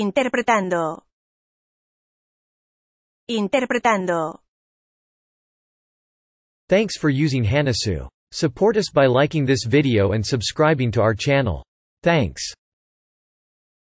interpretando, interpretando. Thanks for using Hanasu. Support us by liking this video and subscribing to our channel. Thanks.